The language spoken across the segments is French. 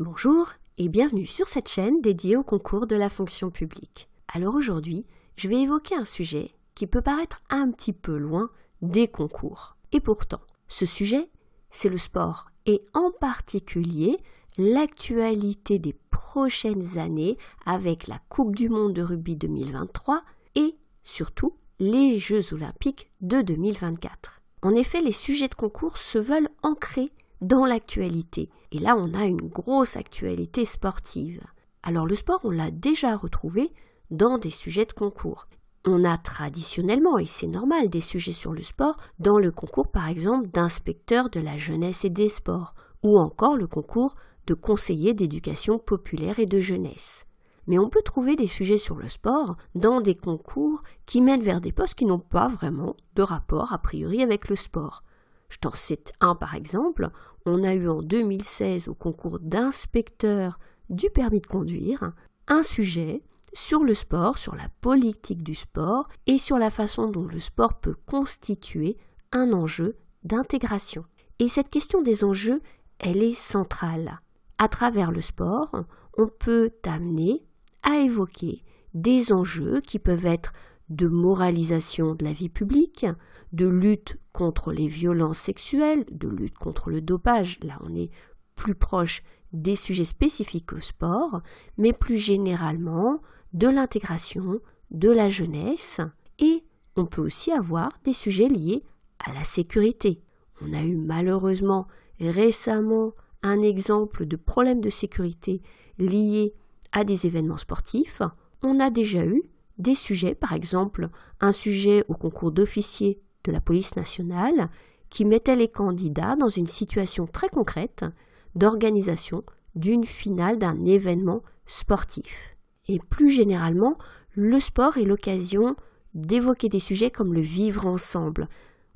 Bonjour et bienvenue sur cette chaîne dédiée au concours de la fonction publique. Alors aujourd'hui, je vais évoquer un sujet qui peut paraître un petit peu loin des concours. Et pourtant, ce sujet, c'est le sport et en particulier l'actualité des prochaines années avec la Coupe du Monde de rugby 2023 et surtout les Jeux olympiques de 2024. En effet, les sujets de concours se veulent ancrés dans l'actualité. Et là, on a une grosse actualité sportive. Alors le sport, on l'a déjà retrouvé dans des sujets de concours. On a traditionnellement, et c'est normal, des sujets sur le sport dans le concours par exemple d'inspecteur de la jeunesse et des sports, ou encore le concours de conseiller d'éducation populaire et de jeunesse. Mais on peut trouver des sujets sur le sport dans des concours qui mènent vers des postes qui n'ont pas vraiment de rapport a priori avec le sport. Je t'en cite un par exemple. On a eu en 2016 au concours d'inspecteur du permis de conduire un sujet sur le sport, sur la politique du sport et sur la façon dont le sport peut constituer un enjeu d'intégration. Et cette question des enjeux, elle est centrale. À travers le sport, on peut amener à évoquer des enjeux qui peuvent être de moralisation de la vie publique, de lutte contre les violences sexuelles, de lutte contre le dopage. Là, on est plus proche des sujets spécifiques au sport, mais plus généralement de l'intégration, de la jeunesse, et on peut aussi avoir des sujets liés à la sécurité. On a eu malheureusement récemment un exemple de problème de sécurité lié à des événements sportifs. On a déjà eu des sujets, par exemple un sujet au concours d'officiers de la police nationale, qui mettait les candidats dans une situation très concrète d'organisation d'une finale d'un événement sportif. Et plus généralement, le sport est l'occasion d'évoquer des sujets comme le vivre ensemble.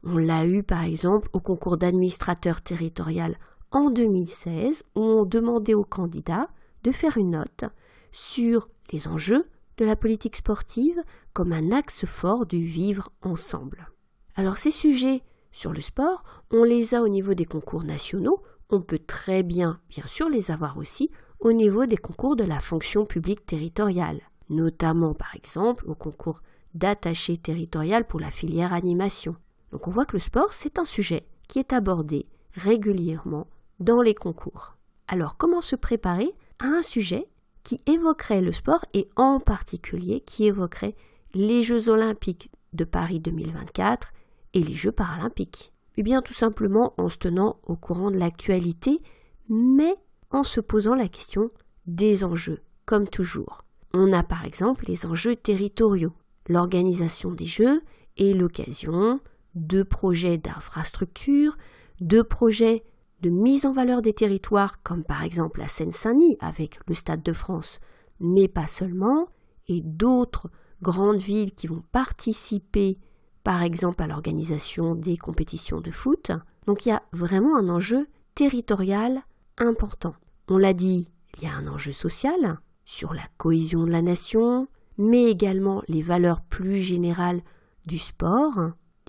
On l'a eu par exemple au concours d'administrateur territorial en 2016 où on demandait aux candidats de faire une note sur les enjeux, de la politique sportive comme un axe fort du vivre ensemble. Alors ces sujets sur le sport, on les a au niveau des concours nationaux, on peut très bien, bien sûr, les avoir aussi au niveau des concours de la fonction publique territoriale, notamment par exemple au concours d'attaché territorial pour la filière animation. Donc on voit que le sport, c'est un sujet qui est abordé régulièrement dans les concours. Alors comment se préparer à un sujet qui évoquerait le sport et en particulier qui évoquerait les Jeux olympiques de Paris 2024 et les Jeux paralympiques. Et eh bien tout simplement en se tenant au courant de l'actualité, mais en se posant la question des enjeux, comme toujours. On a par exemple les enjeux territoriaux. L'organisation des Jeux est l'occasion de projets d'infrastructures, de projets de mise en valeur des territoires comme par exemple la Seine-Saint-Denis avec le Stade de France, mais pas seulement, et d'autres grandes villes qui vont participer par exemple à l'organisation des compétitions de foot. Donc il y a vraiment un enjeu territorial important. On l'a dit, il y a un enjeu social sur la cohésion de la nation, mais également les valeurs plus générales du sport,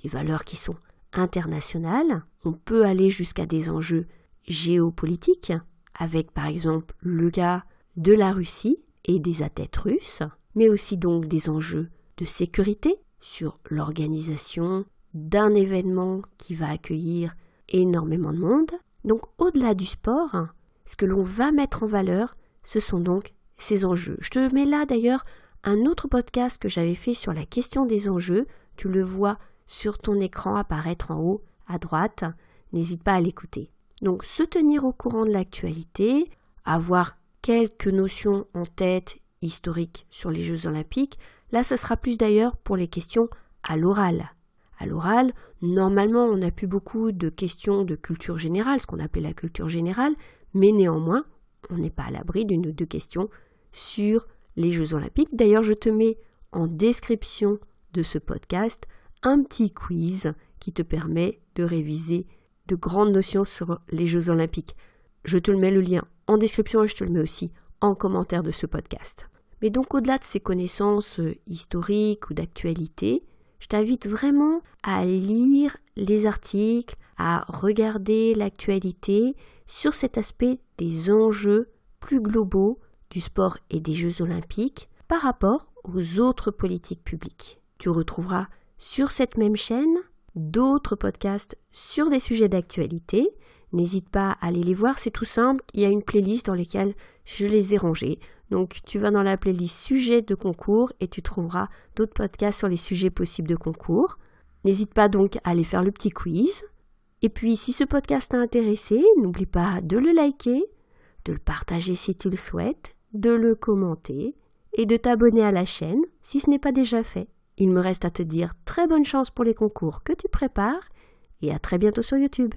des valeurs qui sont international, On peut aller jusqu'à des enjeux géopolitiques, avec par exemple le cas de la Russie et des athlètes russes, mais aussi donc des enjeux de sécurité sur l'organisation d'un événement qui va accueillir énormément de monde. Donc au-delà du sport, ce que l'on va mettre en valeur, ce sont donc ces enjeux. Je te mets là d'ailleurs un autre podcast que j'avais fait sur la question des enjeux. Tu le vois sur ton écran apparaître en haut à droite. N'hésite pas à l'écouter. Donc se tenir au courant de l'actualité, avoir quelques notions en tête historiques sur les Jeux olympiques. Là, ce sera plus d'ailleurs pour les questions à l'oral. À l'oral, normalement, on n'a plus beaucoup de questions de culture générale, ce qu'on appelait la culture générale, mais néanmoins, on n'est pas à l'abri d'une ou deux questions sur les Jeux olympiques. D'ailleurs, je te mets en description de ce podcast un petit quiz qui te permet de réviser de grandes notions sur les Jeux olympiques. Je te le mets le lien en description et je te le mets aussi en commentaire de ce podcast. Mais donc au-delà de ces connaissances euh, historiques ou d'actualité, je t'invite vraiment à lire les articles, à regarder l'actualité sur cet aspect des enjeux plus globaux du sport et des Jeux olympiques par rapport aux autres politiques publiques. Tu retrouveras sur cette même chaîne d'autres podcasts sur des sujets d'actualité. N'hésite pas à aller les voir, c'est tout simple. Il y a une playlist dans laquelle je les ai rangés. Donc tu vas dans la playlist sujets de concours et tu trouveras d'autres podcasts sur les sujets possibles de concours. N'hésite pas donc à aller faire le petit quiz. Et puis si ce podcast t'a intéressé, n'oublie pas de le liker, de le partager si tu le souhaites, de le commenter et de t'abonner à la chaîne si ce n'est pas déjà fait. Il me reste à te dire très bonne chance pour les concours que tu prépares et à très bientôt sur YouTube.